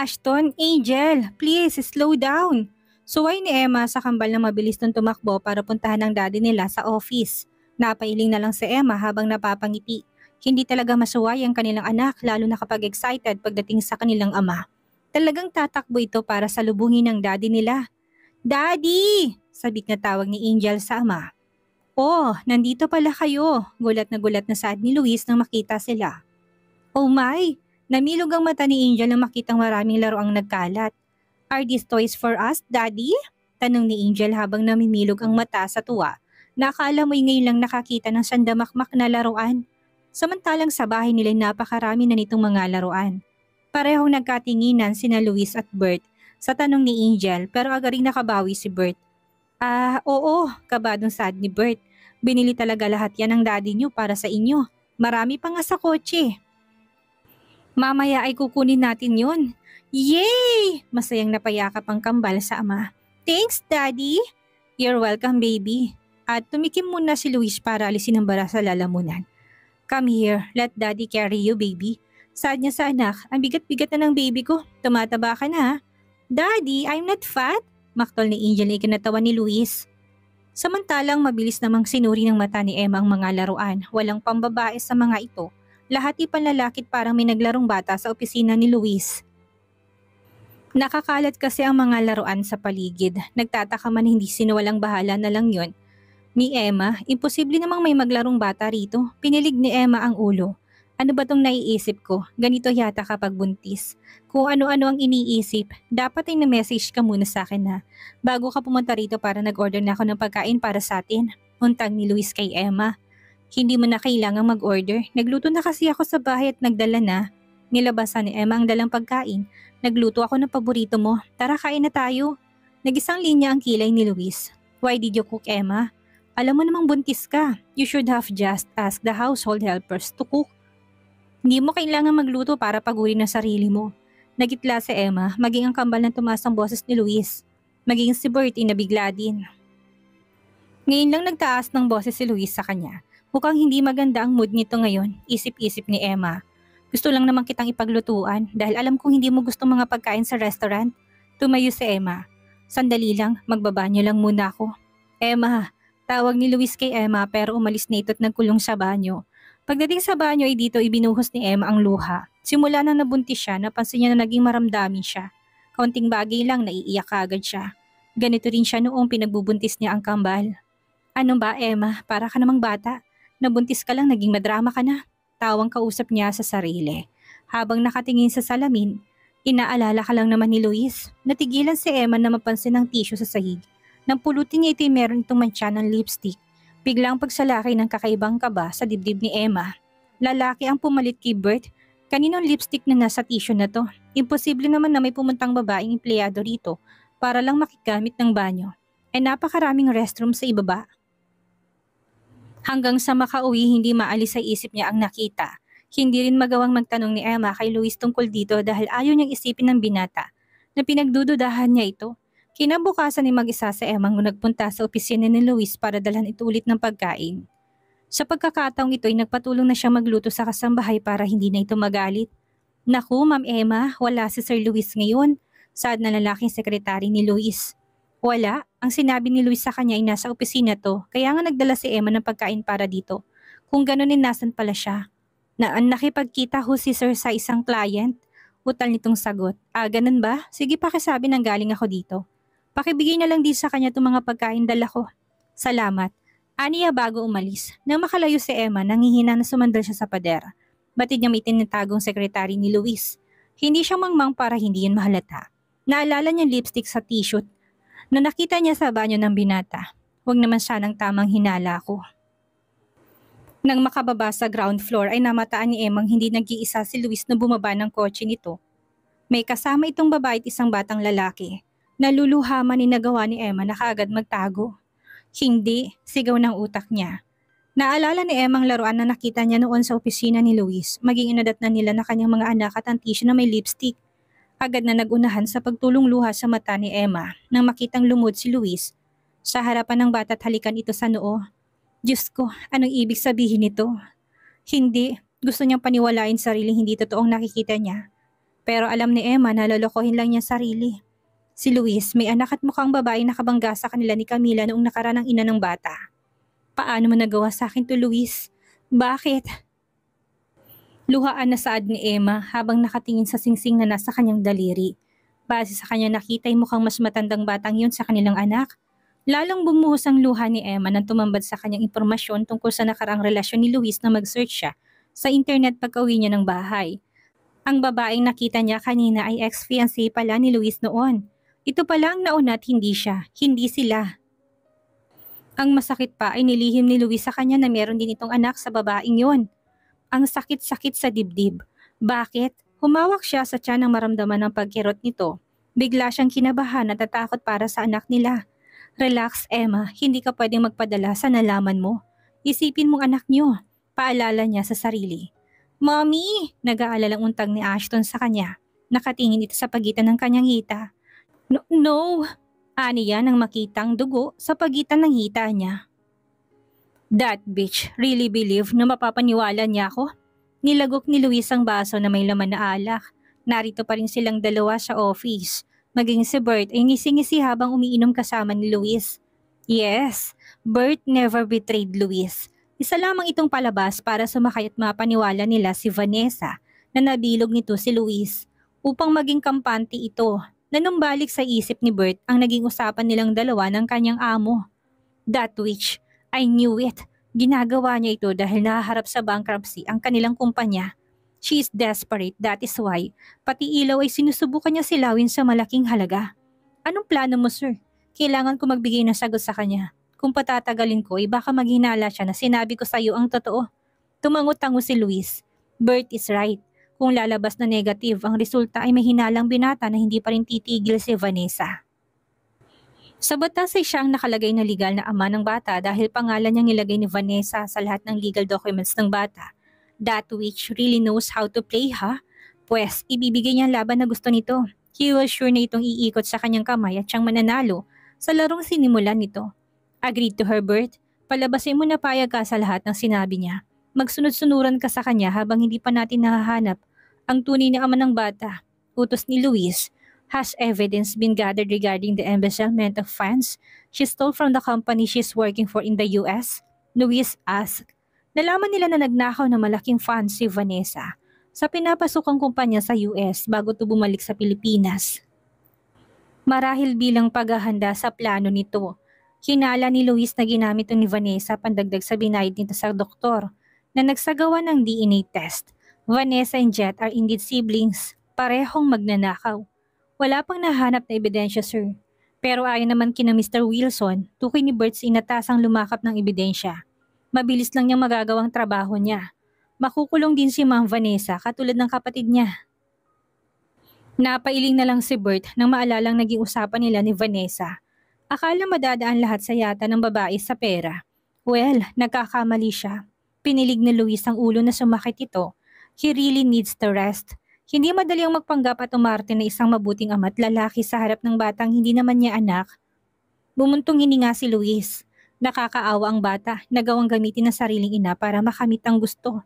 Ashton, Angel, please slow down. Suway ni Emma sa kambal na mabilis nung tumakbo para puntahan ang daddy nila sa office. Napailing na lang si Emma habang napapangiti. Hindi talaga masuway ang kanilang anak lalo na kapag excited pagdating sa kanilang ama. Talagang tatakbo ito para salubungin ng daddy nila. Daddy! Sabik na tawag ni Angel sa ama. Oh, nandito pala kayo. Gulat na gulat na sad ni Luis nang makita sila. Oh my! Namilog ang mata ni Angel nang makitang maraming laro ang nagkalat. Are these toys for us, Daddy? Tanong ni Angel habang namimilog ang mata sa tuwa. Nakala mo'y ngayon lang nakakita ng sandamakmak na laruan. Samantalang sa bahay nila napakarami na nitong mga laruan. Parehong nagkatinginan sina Luis at Bert sa tanong ni Angel pero agaring nakabawi si Bert. Ah, oo, kabadong sad ni Bert. Binili talaga lahat yan ng daddy niyo para sa inyo. Marami pa nga sa kotse. Mamaya ay kukunin natin yon. Yay! Masayang napayakap ang kambal sa ama. Thanks, Daddy! You're welcome, baby. At tumikim muna si Luis para alisin ang bara sa lalamunan. Come here, let Daddy carry you, baby. Sad niya sa anak, ang bigat-bigat na ng baby ko. Tumataba ka na. Daddy, I'm not fat. Maktol ni Angel na ikinatawa ni Luis. Samantalang mabilis namang sinuri ng mata ni Emma ang mga laruan. Walang pambabae sa mga ito lahat panlalakit parang may naglarong bata sa opisina ni Luis. Nakakalat kasi ang mga laruan sa paligid. Nagtataka man hindi sinuwalang bahala na lang yon. Ni Emma, imposible namang may maglarong bata rito. Pinilig ni Emma ang ulo. Ano ba tong naiisip ko? Ganito yata kapag buntis. Kung ano-ano ang iniisip, dapat ay na-message ka muna sa akin na Bago ka pumunta rito para nag-order na ako ng pagkain para sa atin. Untag ni Luis kay Emma. Hindi mo na kailangang mag-order. Nagluto na kasi ako sa bahay at nagdala na. Nilabasan ni Emma ang dalang pagkain. Nagluto ako ng paborito mo. Tara kain na tayo. Nagisang linya ang kilay ni Luis. Why did you cook, Emma? Alam mo namang buntis ka. You should have just asked the household helpers to cook. Hindi mo kailangan magluto para pagurin na sarili mo. Nagitla si Emma, maging ang kambal ng tumaas ang boses ni Luis. Maging si Bertie na bigla din. Ngayon lang nagtaas ng boses si Luis sa kanya. Mukhang hindi maganda ang mood nito ngayon, isip-isip ni Emma. Gusto lang naman kitang ipaglutuan dahil alam kong hindi mo gusto mga pagkain sa restaurant. Tumayo si Emma. Sandali lang, magbabanyo lang muna ako. Emma, tawag ni Luis kay Emma pero umalis na ito at nagkulong sa banyo. Pagdating sa banyo ay dito ibinuhos ni Emma ang luha. Simula nang nabuntis siya, napansin niya na naging maramdamin siya. Kaunting bagay lang, naiiyak agad siya. Ganito rin siya noong pinagbubuntis niya ang kambal. Ano ba, Emma? Para ka namang bata. Nabuntis ka lang naging madrama ka na. Tawang kausap niya sa sarili. Habang nakatingin sa salamin, inaalala ka lang naman ni Luis. Natigilan si Emma na mapansin ang tissue sa sahig. Nang pulutin niya ito'y meron itong mancha ng lipstick. Biglang pagsalaki ng kakaibang kaba sa dibdib ni Emma. Lalaki ang pumalit kay Bert. Kaninong lipstick na nasa tissue na to? Imposible naman na may pumuntang babaeng empleyado rito para lang makikamit ng banyo. E napakaraming restroom sa ibaba. Hanggang sa makauwi, hindi maalis sa isip niya ang nakita. Hindi rin magawang magtanong ni Emma kay Luis tungkol dito dahil ayaw niyang isipin ng binata na pinagdududahan niya ito. Kinabukasan ni mag-isa sa Emma nung nagpunta sa opisina ni Luis para dalhan ito ulit ng pagkain. Sa pagkakataong ito ay nagpatulong na siya magluto sa kasambahay para hindi na ito magalit. Naku, Ma'am Emma, wala si Sir Luis ngayon. Sad na lalaking sekretary ni Luis. Wala. Ang sinabi ni Luis sa kanya ay nasa opisina to, kaya nga nagdala si Emma ng pagkain para dito. Kung ganun ay eh, nasan pala siya. Na ang nakipagkita ho si Sir sa isang client, utal nitong sagot. Ah, ganun ba? Sige pakisabi nang galing ako dito. Pakibigay na lang din sa kanya itong mga pagkain dala ko. Salamat. Aniya bago umalis. Nang makalayo si Emma, nangihina na sumandal siya sa pader. Batid niya may tinatagong sekretary ni Luis. Hindi siya mangmang para hindi yan mahalata. Naalala niya lipstick sa t-shirt na nakita niya sa banyo ng binata. Huwag naman siya ng tamang hinala ko. Nang makababa sa ground floor ay namataan ni Emang hindi nag-iisa si Luis na bumaba ng kotse nito. May kasama itong babae at isang batang lalaki. Naluluhaman ni nagawa ni Emma na kaagad magtago. Hindi, sigaw ng utak niya. Naalala ni Emma ang laruan na nakita niya noon sa opisina ni Luis, maging inadat na nila na kanyang mga anak at ang tissue na may lipstick agad na nagunahan sa pagtulong luha sa mata ni Emma nang makitang lumod si Luis sa harapan ng bata at halikan ito sa noo. Diyos ko, anong ibig sabihin nito? Hindi, gusto niyang paniwalain sariling hindi totoong nakikita niya. Pero alam ni Emma na lolokohin lang niya sarili. Si Luis may anak at mukhang babae na kabangga sa kanila ni Camila noong nakaraan ng ina ng bata. Paano mo nagawa sa akin to Luis? Bakit? Luhaan na saad ni Emma habang nakatingin sa singsing na nasa kanyang daliri. Base sa kanya nakita ay mukhang mas matandang batang yun sa kanilang anak. Lalong bumuhos ang luha ni Emma nang tumambad sa kanyang impormasyon tungkol sa nakaraang relasyon ni Luis na mag-search siya sa internet pag-uwi niya ng bahay. Ang babaeng nakita niya kanina ay ex-fiancé pala ni Luis noon. Ito pa lang nauna at hindi siya, hindi sila. Ang masakit pa ay nilihim ni Luis sa kanya na meron din itong anak sa babaeng yon ang sakit-sakit sa dibdib. Bakit? Humawak siya sa tiyan ng maramdaman ng pagkirot nito. Bigla siyang kinabahan at natakot para sa anak nila. Relax, Emma. Hindi ka pwedeng magpadala sa nalaman mo. Isipin mong anak niyo. Paalala niya sa sarili. Mommy! Nag-aalalang untag ni Ashton sa kanya. Nakatingin ito sa pagitan ng kanyang hita. No! no. Aniya nang makitang dugo sa pagitan ng hita niya. That bitch really believe na mapapaniwala niya ako? Nilagok ni Luis ang baso na may laman na alak. Narito pa rin silang dalawa sa office. Maging si Bert ay ngisi-ngisi habang umiinom kasama ni Luis. Yes, Bert never betrayed Luis. Isa lamang itong palabas para sumakay at mapaniwala nila si Vanessa na nabilog nito si Luis upang maging kampante ito. Nanumbalik sa isip ni Bert ang naging usapan nilang dalawa ng kanyang amo. That witch, I knew it. Ginagawa niya ito dahil nahaharap sa bankruptcy ang kanilang kumpanya. She is desperate, that is why. Pati ilaw ay sinusubukan niya silawin sa malaking halaga. Anong plano mo, sir? Kailangan ko magbigay ng sagot sa kanya. Kung patatagalin ko, ay eh, baka maghinala siya na sinabi ko sa iyo ang totoo. Tumangot-tango si Luis. Bert is right. Kung lalabas na negative ang resulta ay may hinalang binata na hindi pa rin titigil si Vanessa. Sa batas ay siya ang nakalagay na legal na ama ng bata dahil pangalan niyang nilagay ni Vanessa sa lahat ng legal documents ng bata. That which really knows how to play ha? Pwes, ibibigay niya ang laban na gusto nito. He was sure na itong iikot sa kanyang kamay at siyang mananalo sa larong sinimulan nito. Agreed to Herbert, palabasin mo na payag ka sa lahat ng sinabi niya. Magsunod-sunuran ka sa kanya habang hindi pa natin nahahanap ang tunay na ama ng bata. Utos ni Luis Has evidence been gathered regarding the embezzlement of funds she stole from the company she's working for in the US? Luis asked. Nalaman nila na nagnakaw ng malaking funds si Vanessa sa pinapasokang kumpanya sa US bago ito bumalik sa Pilipinas. Marahil bilang paghahanda sa plano nito, hinala ni Luis na ginamit ito ni Vanessa pandagdag sa binayad nito sa doktor na nagsagawa ng DNA test. Vanessa and Jet are indeed siblings, parehong magnanakaw. Wala pang nahanap na ebidensya sir. Pero ayon naman kina Mr. Wilson, tukoy ni Bert's inatasang lumakap ng ebidensya. Mabilis lang niyang magagawang trabaho niya. Makukulong din si Ma'am Vanessa katulad ng kapatid niya. Napailing na lang si Bert nang maalalang naging usapan nila ni Vanessa. Akala madadaan lahat sa yata ng babae sa pera. Well, nagkakamali siya. Pinilig ni Luis ang ulo na sumakit ito. He really needs to rest. Hindi madali ang magpanggap at umarte na isang mabuting ama at lalaki sa harap ng batang hindi naman niya anak. Bumuntong hininga si Luis. Nakakaawa ang bata nagawang gamitin ang sariling ina para makamit ang gusto.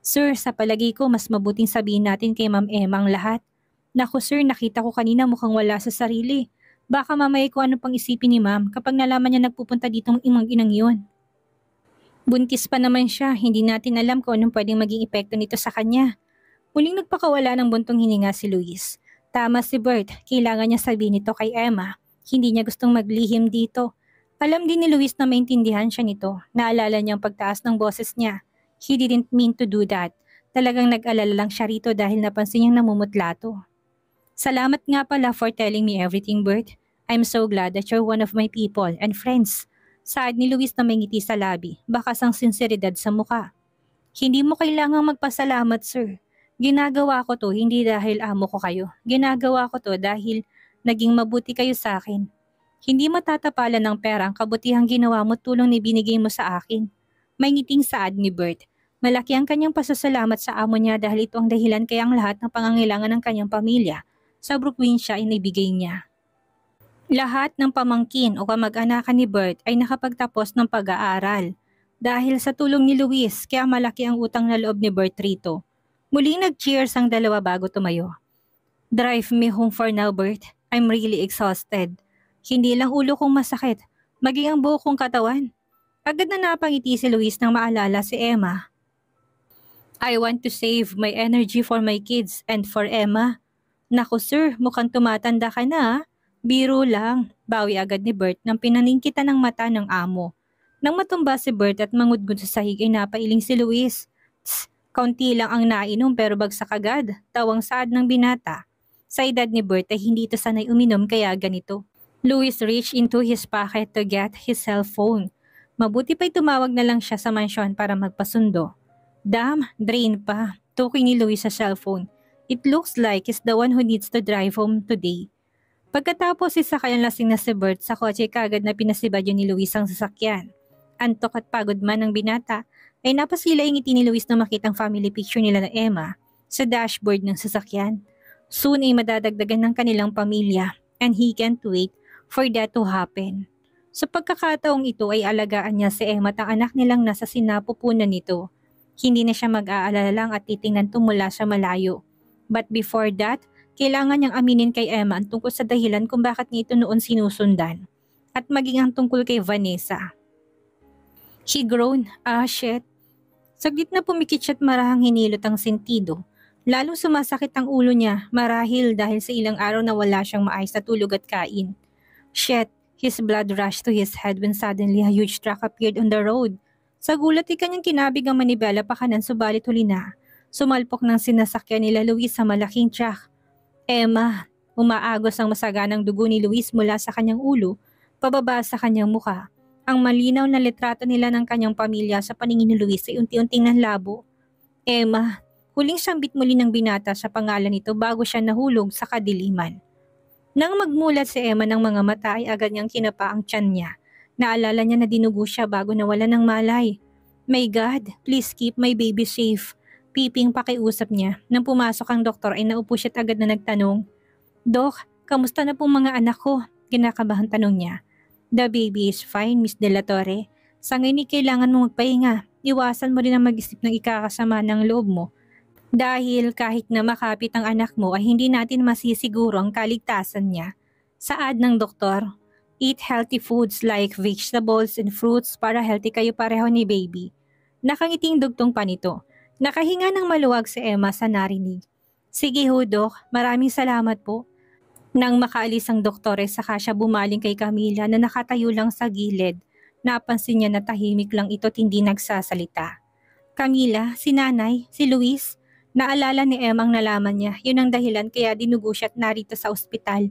Sir, sa palagi ko mas mabuting sabihin natin kay Ma'am Emma ang lahat. Naku sir, nakita ko kanina mukhang wala sa sarili. Baka mamaya ko ano pang isipin ni ma'am kapag nalaman niya nagpupunta dito ditong imang inang yun. Buntis pa naman siya, hindi natin alam kung anong pwedeng maging epekto nito sa kanya. Muling nagpakawala ng buntong hininga si Luis. Tama si Bert, kailangan niya sabihin ito kay Emma. Hindi niya gustong maglihim dito. Alam din ni Luis na maintindihan siya nito. Naalala niya ang pagtaas ng boses niya. He didn't mean to do that. Talagang nag-alala lang siya rito dahil napansin niyang namumutlato. Salamat nga pala for telling me everything, Bert. I'm so glad that you're one of my people and friends. Saad ni Luis na may ngiti sa labi, bakas ang sinseridad sa muka. Hindi mo kailangang magpasalamat, sir. Ginagawa ko to hindi dahil amo ko kayo. Ginagawa ko to dahil naging mabuti kayo sa akin. Hindi matatapalan ng pera ang kabutihang ginawa mo tulong ni binigay mo sa akin. May ngiting saad ni Bert. Malaki ang kanyang pasasalamat sa amo niya dahil ito ang dahilan kaya ang lahat ng pangangailangan ng kanyang pamilya sa Brooklyn siya inibigay niya. Lahat ng pamangkin o kamag-anakan ni Bert ay nakapagtapos ng pag-aaral dahil sa tulong ni Luis kaya malaki ang utang na loob ni Bert rito. Muling nag-cheers ang dalawa bago tumayo. Drive me home for now, Bert. I'm really exhausted. Hindi lang ulo kong masakit, maging ang buo kong katawan. Agad na napangiti si Luis nang maalala si Emma. I want to save my energy for my kids and for Emma. Naku sir, mukhang tumatanda ka na. Ah. Biro lang, bawi agad ni Bert nang pinaningkita ng mata ng amo. Nang matumba si Bert at mangudgod sa sahig ay napailing si Luis. Kaunti lang ang nainom pero bagsak agad, tawang saad ng binata. Sa edad ni Bert ay hindi ito sanay uminom kaya ganito. Louis reached into his pocket to get his cell phone. Mabuti pa'y tumawag na lang siya sa mansyon para magpasundo. Damn, drain pa. Tukoy ni Louis sa cellphone. It looks like he's the one who needs to drive home today. Pagkatapos isakay ang lasing na si Bert sa kotse kagad na pinasibadyo ni Louis ang sasakyan. Antok at pagod man ng binata ay napasila yung ngiti ni Luis na makitang family picture nila na Emma sa dashboard ng sasakyan. Soon ay madadagdagan ng kanilang pamilya and he can't wait for that to happen. Sa pagkakataong ito ay alagaan niya si Emma at ang anak nilang nasa sinapupunan nito. Hindi na siya mag-aalala lang at titingnan tumula sa malayo. But before that, kailangan niyang aminin kay Emma ang tungkol sa dahilan kung bakit niya ito noon sinusundan at maging ang tungkol kay Vanessa. She groaned, ah shit. Saglit na pumikit siya at marahang hinilot ang sentido. Lalong sumasakit ang ulo niya, marahil dahil sa ilang araw na wala siyang maayos na tulog at kain. Shit, his blood rushed to his head when suddenly a huge truck appeared on the road. Sa gulat, ikanyang kinabig ang manibela pa kanan subalit huli na. Sumalpok ng sinasakyan nila Luis sa malaking truck. Emma, umaagos ang masaganang dugo ni Luis mula sa kanyang ulo, pababa sa kanyang mukha. Ang malinaw na litrato nila ng kanyang pamilya sa paningin ni Luis ay unti-unting nanlabo. Emma, huling sambit muli ng binata sa pangalan nito bago siya nahulog sa kadiliman. Nang magmulat si Emma ng mga mata ay agad niyang kinapa ang tiyan niya. Naalala niya na dinugo siya bago nawala ng malay. My God, please keep my baby safe. Piping pakiusap niya. Nang pumasok ang doktor ay naupo siya agad na nagtanong, Dok, kamusta na pong mga anak ko? Ginakabahan tanong niya. The baby is fine, Miss De La Torre. Sa ngayon kailangan mo magpahinga. Iwasan mo rin ang mag-isip ng ikakasama ng loob mo. Dahil kahit na makapit ang anak mo ay hindi natin masisiguro ang kaligtasan niya. Saad ng doktor, eat healthy foods like vegetables and fruits para healthy kayo pareho ni baby. Nakangiting dugtong pa nito. Nakahinga ng maluwag si Emma sa narinig. Sige ho, Doc. Maraming salamat po. Nang makaalis ang doktores, saka siya bumaling kay Camila na nakatayo lang sa gilid. Napansin niya na tahimik lang ito at hindi nagsasalita. Camila, si nanay, si Luis, naalala ni Emang nalaman niya. Yun ang dahilan kaya dinugo siya at narito sa ospital.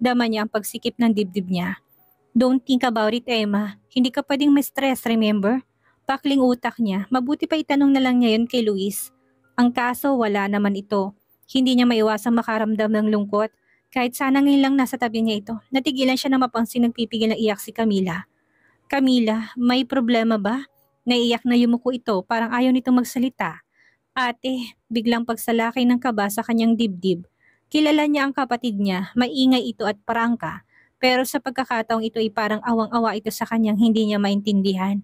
Dama niya ang pagsikip ng dibdib niya. Don't think about it, Emma. Hindi ka pwedeng ma-stress, remember? Pakling utak niya. Mabuti pa itanong na lang niya yun kay Luis. Ang kaso, wala naman ito. Hindi niya maiwasang makaramdam ng lungkot kahit sana ngayon lang nasa tabi niya ito, natigilan siya na mapansin nagpipigil ng iyak si Camila. Camila, may problema ba? Naiyak na yumuko ito, parang ayaw nitong magsalita. Ate, biglang pagsalakay ng kaba sa kanyang dibdib. Kilala niya ang kapatid niya, maingay ito at parangka. Pero sa pagkakataong ito ay parang awang-awa ito sa kanyang hindi niya maintindihan.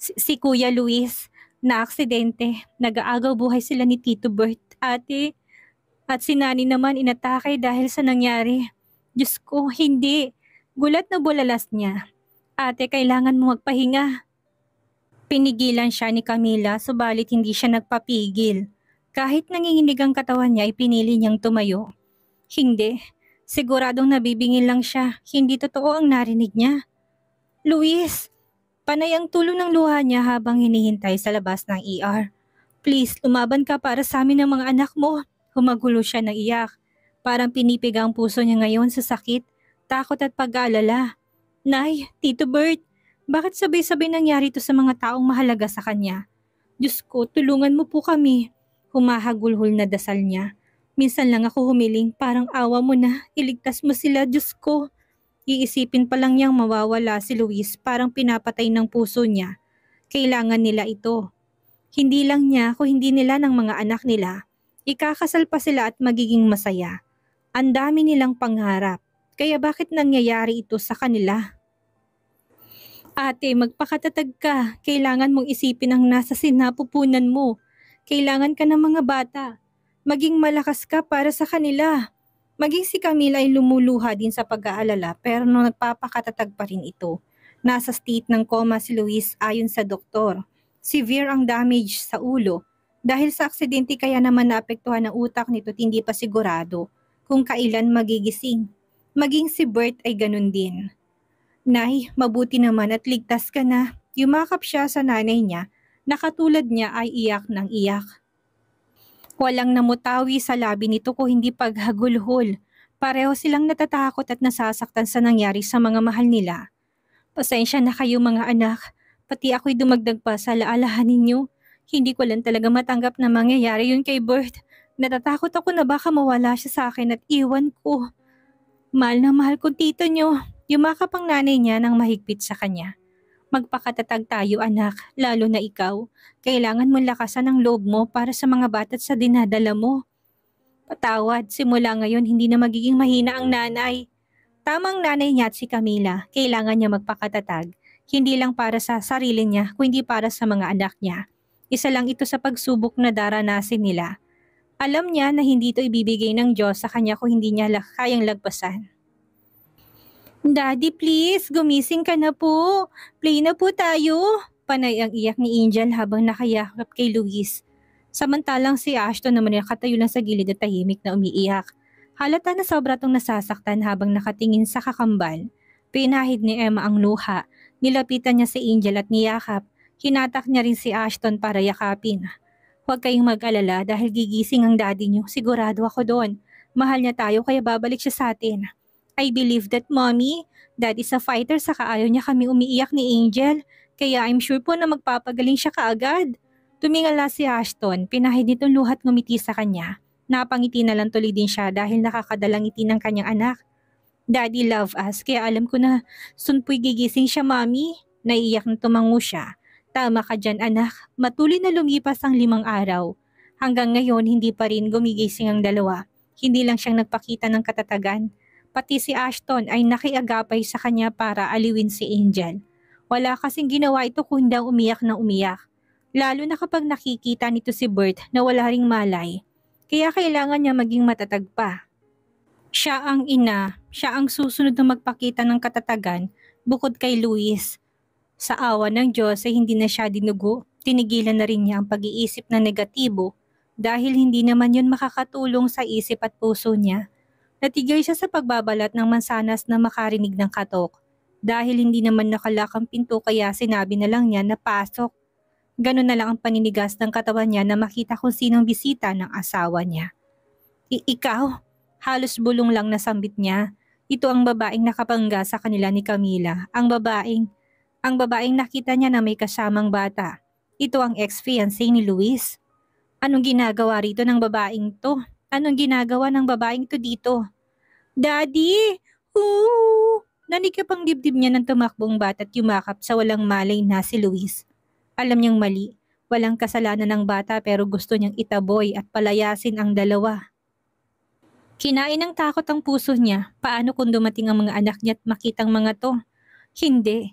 Si, si Kuya Luis, na aksidente, nag-aagaw buhay sila ni Tito Bert. Ate, at si Nani naman inatake dahil sa nangyari. Diyos ko, hindi. Gulat na bulalas niya. Ate, kailangan mo magpahinga. Pinigilan siya ni Camila subalit hindi siya nagpapigil. Kahit nanginginig ang katawan niya, ipinili niyang tumayo. Hindi. Siguradong nabibingin lang siya. Hindi totoo ang narinig niya. Luis! Panay ang tulo ng luha niya habang hinihintay sa labas ng ER. Please, lumaban ka para sa amin ng mga anak mo. Humagulo siya na iyak. Parang pinipiga ang puso niya ngayon sa sakit, takot at pag-aalala. Nay, Tito Bert, bakit sabay-sabay nangyari ito sa mga taong mahalaga sa kanya? Diyos ko, tulungan mo po kami. Humahagulhol na dasal niya. Minsan lang ako humiling, parang awa mo na, iligtas mo sila, Diyos ko. Iisipin pa lang niyang mawawala si Luis, parang pinapatay ng puso niya. Kailangan nila ito. Hindi lang niya, kung hindi nila ng mga anak nila, Ikakasal pa sila at magiging masaya. Ang dami nilang pangarap. Kaya bakit nangyayari ito sa kanila? Ate, magpakatatag ka. Kailangan mong isipin ang nasa sinapupunan mo. Kailangan ka ng mga bata. Maging malakas ka para sa kanila. Maging si Camila ay lumuluha din sa pag-aalala pero no, nagpapakatatag pa rin ito. Nasa state ng coma si Luis ayon sa doktor. Severe ang damage sa ulo dahil sa aksidente kaya naman naapektuhan ang utak nito't hindi pa sigurado kung kailan magigising. Maging si Bert ay ganun din. Nay, mabuti naman at ligtas ka na. Yumakap siya sa nanay niya na katulad niya ay iyak ng iyak. Walang namutawi sa labi nito ko hindi paghagulhol. Pareho silang natatakot at nasasaktan sa nangyari sa mga mahal nila. Pasensya na kayo mga anak, pati ako'y dumagdag pa sa laalahan ninyo. Hindi ko lang talaga matanggap na mangyayari yun kay Bert. Natatakot ako na baka mawala siya sa akin at iwan ko. Mahal na mahal ko tito nyo. Yumakap ang nanay niya nang mahigpit sa kanya. Magpakatatag tayo anak, lalo na ikaw. Kailangan mong lakasan ang loob mo para sa mga bata't sa dinadala mo. Patawad, simula ngayon hindi na magiging mahina ang nanay. Tamang nanay niya at si Camila, kailangan niya magpakatatag. Hindi lang para sa sarili niya, kundi para sa mga anak niya. Isa lang ito sa pagsubok na daranasin nila. Alam niya na hindi ito ibibigay ng Diyos sa kanya kung hindi niya kayang lagpasan. Daddy, please, gumising ka na po. Play na po tayo. Panay ang iyak ni Angel habang nakayakap kay Luis. Samantalang si Ashton naman nakatayo lang sa gilid at tahimik na umiiyak. Halata na sobra tong nasasaktan habang nakatingin sa kakambal. Pinahid ni Emma ang luha. Nilapitan niya si Angel at niyakap. Hinatak niya rin si Ashton para yakapin. Huwag kayong mag-alala dahil gigising ang daddy niyo. Sigurado ako doon. Mahal niya tayo kaya babalik siya sa atin. I believe that mommy, daddy is a fighter saka ayaw niya kami umiiyak ni Angel. Kaya I'm sure po na magpapagaling siya kaagad. Tumingala si Ashton, pinahid nitong luhat ngumiti sa kanya. Napangiti na lang tuloy din siya dahil nakakadalang ngiti ng kanyang anak. Daddy love us, kaya alam ko na soon po'y gigising siya, mommy. Naiiyak na tumango siya. Tama ka dyan anak, matuloy na lumipas ang limang araw. Hanggang ngayon hindi pa rin gumigising ang dalawa. Hindi lang siyang nagpakita ng katatagan. Pati si Ashton ay nakiagapay sa kanya para aliwin si Angel. Wala kasing ginawa ito kundi umiyak na umiyak. Lalo na kapag nakikita nito si Bert na wala ring malay. Kaya kailangan niya maging matatag pa. Siya ang ina, siya ang susunod na magpakita ng katatagan bukod kay Louis. Sa awa ng Diyos ay hindi na siya dinugo, tinigilan na rin niya ang pag-iisip na negatibo dahil hindi naman yon makakatulong sa isip at puso niya. Natigil siya sa pagbabalat ng mansanas na makarinig ng katok dahil hindi naman nakalak ang pinto kaya sinabi na lang niya na pasok. Ganun na lang ang paninigas ng katawan niya na makita kung sinong bisita ng asawa niya. I- ikaw, halos bulong lang nasambit niya. Ito ang babaeng nakapangga sa kanila ni Camila, ang babaeng ang babaeng nakita niya na may kasamang bata. Ito ang ex-fiancé ni Luis. Anong ginagawa rito ng babaeng to? Anong ginagawa ng babaeng to dito? Daddy! Ooh! Nanikip ang dibdib niya ng tumakbong bata at yumakap sa walang malay na si Luis. Alam niyang mali. Walang kasalanan ng bata pero gusto niyang itaboy at palayasin ang dalawa. Kinain ng takot ang puso niya. Paano kung dumating ang mga anak niya at makitang mga to? Hindi.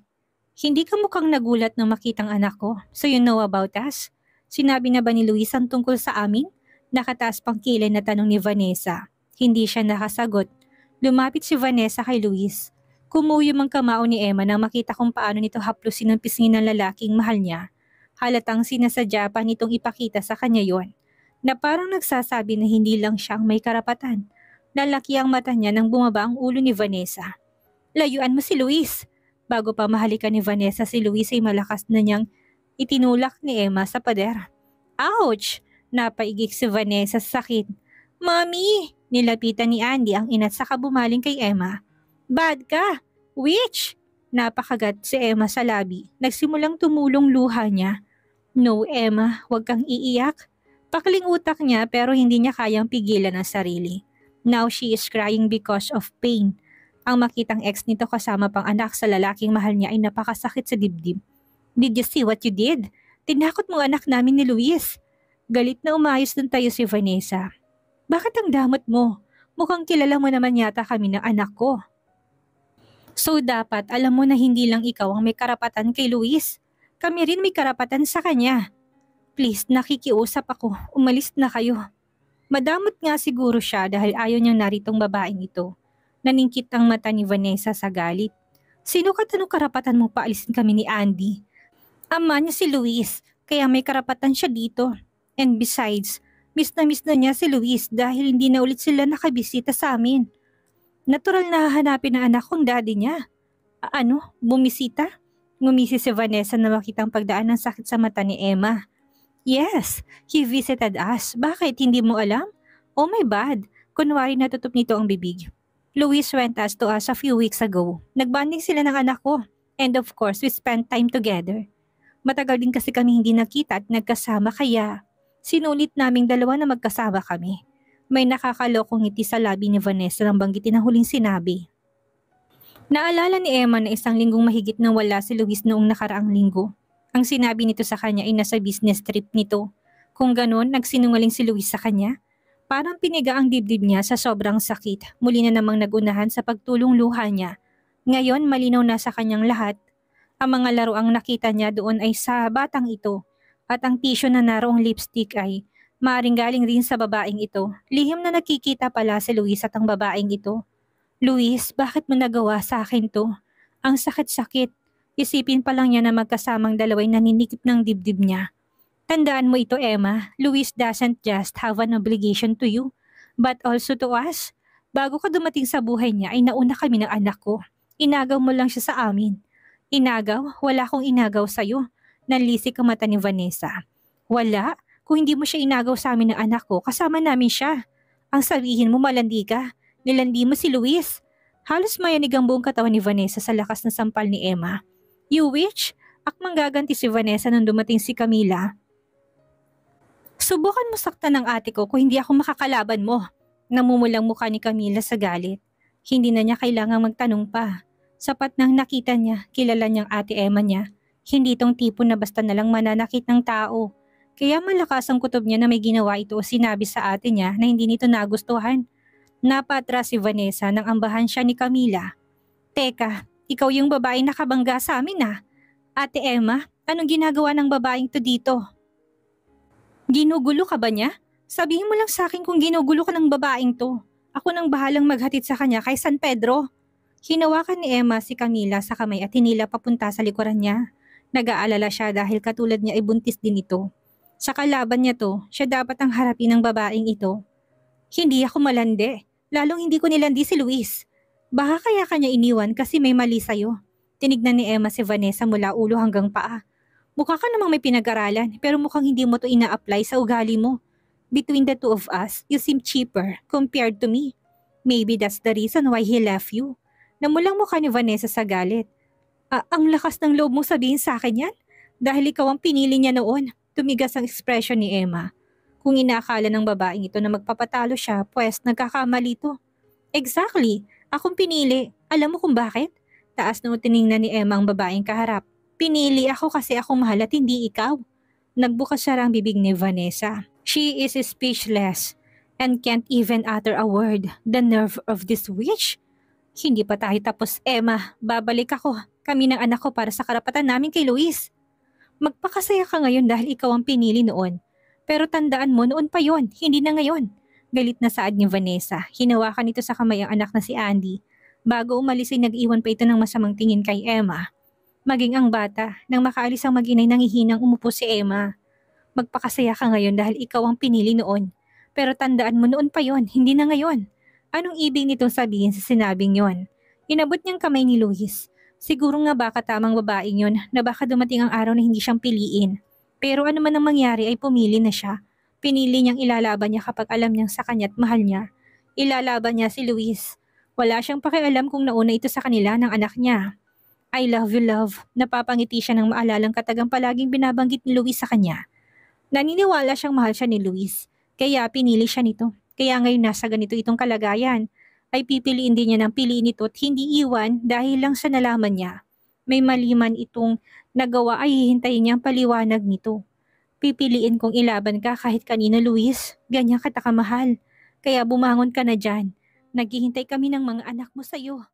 Hindi ka mukhang nagulat nang makitang anak ko, so you know about us. Sinabi na ba ni Luis ang tungkol sa amin? Nakataas pang kilay na tanong ni Vanessa. Hindi siya nakasagot. Lumapit si Vanessa kay Luis. Kumuyom ang kamao ni Emma nang makita kung paano nito haplusin ang pisngi ng lalaking mahal niya. Halatang sinasadya pa nitong ipakita sa kanya yon. Na parang nagsasabi na hindi lang siyang may karapatan. Lalaki ang mata niya nang bumaba ang ulo ni Vanessa. Layuan mo si Luis! Bago pa mahalikan ni Vanessa si Luis ay malakas na niyang itinulak ni Emma sa pader. Ouch! Napaigik si Vanessa sa sakit. Mommy! Nilapitan ni Andy ang inat sa kabumaling kay Emma. Bad ka! Witch! Napakagat si Emma sa labi. Nagsimulang tumulong luha niya. No, Emma, huwag kang iiyak. Pakling utak niya pero hindi niya kayang pigilan ang sarili. Now she is crying because of pain. Ang makitang ex nito kasama pang anak sa lalaking mahal niya ay napakasakit sa dibdib. Did you see what you did? Tinakot mo anak namin ni Luis. Galit na umayos ng tayo si Vanessa. Bakit ang damot mo? Mukhang kilala mo naman yata kami ng anak ko. So dapat alam mo na hindi lang ikaw ang may karapatan kay Luis. Kami rin may karapatan sa kanya. Please, nakikiusap ako. Umalis na kayo. Madamot nga siguro siya dahil ayaw niyang naritong babaeng ito. Naningkit ang mata ni Vanessa sa galit. Sino ka tanong karapatan mo paalisin kami ni Andy? Ama niya si Luis, kaya may karapatan siya dito. And besides, miss na miss na niya si Luis dahil hindi na ulit sila nakabisita sa amin. Natural na hahanapin ang anak kong daddy niya. A ano, bumisita? Ngumisi si Vanessa na ang pagdaan ng sakit sa mata ni Emma. Yes, he visited us. Bakit, hindi mo alam? Oh my bad, kunwari natutup nito ang bibig. Luis went to us ah, a few weeks ago. Nagbanding sila ng anak ko. And of course, we spent time together. Matagal din kasi kami hindi nakita at nagkasama kaya sinulit naming dalawa na magkasama kami. May nakakalokong ngiti sa labi ni Vanessa nang banggitin ang huling sinabi. Naalala ni Emma na isang linggong mahigit na wala si Luis noong nakaraang linggo. Ang sinabi nito sa kanya ay nasa business trip nito. Kung ganoon, nagsinungaling si Luis sa kanya Parang piniga ang dibdib niya sa sobrang sakit. Muli na namang nagunahan sa pagtulong luha niya. Ngayon malinaw na sa kanyang lahat. Ang mga laro ang nakita niya doon ay sa batang ito. At ang tisyo na naroong lipstick ay maaring galing rin sa babaeng ito. Lihim na nakikita pala si Luis at ang babaeng ito. Luis, bakit mo nagawa sa akin to? Ang sakit-sakit. Isipin pa lang niya na magkasamang dalaway naninigip ng dibdib niya. Tandaan mo ito, Emma. Luis doesn't just have an obligation to you, but also to us. Bago ka dumating sa buhay niya, ay nauna kami ng anak ko. Inagaw mo lang siya sa amin. Inagaw? Wala akong inagaw sa'yo. Nanlisik ang mata ni Vanessa. Wala? Kung hindi mo siya inagaw sa amin ng anak ko, kasama namin siya. Ang sabihin mo, malandi ka. Nilandi mo si Luis. Halos mayanig ang buong katawan ni Vanessa sa lakas na sampal ni Emma. You witch? Akmang gaganti si Vanessa nang dumating si Camila Subukan mo saktan ng ate ko kung hindi ako makakalaban mo. Namumulang mukha ni Camila sa galit. Hindi na niya kailangang magtanong pa. Sapat nang nakita niya, kilala niyang ate Emma niya. Hindi tong tipo na basta nalang mananakit ng tao. Kaya malakas ang kutob niya na may ginawa ito o sinabi sa ate niya na hindi nito nagustuhan. Napatras si Vanessa nang ambahan siya ni Camila. Teka, ikaw yung babae nakabangga sa amin ah. Ate Emma, anong ginagawa ng babaeng to dito? Ginugulo ka ba niya? Sabihin mo lang sa akin kung ginugulo ka ng babaeng to. Ako nang bahalang maghatid sa kanya kay San Pedro. Hinawakan ni Emma si Camila sa kamay at hinila papunta sa likuran niya. Nag-aalala siya dahil katulad niya ay buntis din ito. Sa kalaban niya to, siya dapat ang harapin ng babaeng ito. Hindi ako malandi, lalong hindi ko nilandi si Luis. Baka kaya kanya iniwan kasi may mali sa'yo. Tinignan ni Emma si Vanessa mula ulo hanggang paa Mukha ka namang may pinag-aralan pero mukhang hindi mo to ina-apply sa ugali mo. Between the two of us, you seem cheaper compared to me. Maybe that's the reason why he left you. Namulang mukha ni Vanessa sa galit. A- ang lakas ng loob mong sabihin sa akin yan? Dahil ikaw ang pinili niya noon. Tumigas ang expression ni Emma. Kung inaakala ng babaeng ito na magpapatalo siya, pues nagkakamali to. Exactly. Akong pinili. Alam mo kung bakit? Taas na tiningnan ni Emma ang babaeng kaharap. Pinili ako kasi ako mahal at hindi ikaw. Nagbukas siya ang bibig ni Vanessa. She is speechless and can't even utter a word. The nerve of this witch. Hindi pa tayo tapos, Emma. Babalik ako. Kami ng anak ko para sa karapatan namin kay Luis. Magpakasaya ka ngayon dahil ikaw ang pinili noon. Pero tandaan mo, noon pa yon, hindi na ngayon. Galit na saad ni Vanessa. Hinawakan ito sa kamay ang anak na si Andy. Bago umalis ay nag-iwan pa ito ng masamang tingin kay Emma. Maging ang bata, nang makaalis ang mag-inay nang ihinang umupo si Emma. Magpakasaya ka ngayon dahil ikaw ang pinili noon. Pero tandaan mo noon pa yon, hindi na ngayon. Anong ibig nitong sabihin sa sinabing yon? Inabot niyang kamay ni Luis. Siguro nga baka tamang babaeng yon na baka dumating ang araw na hindi siyang piliin. Pero ano man ang mangyari ay pumili na siya. Pinili niyang ilalaban niya kapag alam niyang sa kanya't mahal niya. Ilalaban niya si Luis. Wala siyang pakialam kung nauna ito sa kanila ng anak niya. I love you love. Napapangiti siya ng maalalang katagang palaging binabanggit ni Luis sa kanya. Naniniwala siyang mahal siya ni Luis, kaya pinili siya nito. Kaya ngayon nasa ganito itong kalagayan ay pipiliin din niya ng piliin ito at hindi iwan dahil lang sa nalaman niya. May maliman itong nagawa ay hihintayin niya ang paliwanag nito. Pipiliin kong ilaban ka kahit kanino Luis, ganyan ka takamahal. Kaya bumangon ka na dyan. Naghihintay kami ng mga anak mo sa'yo.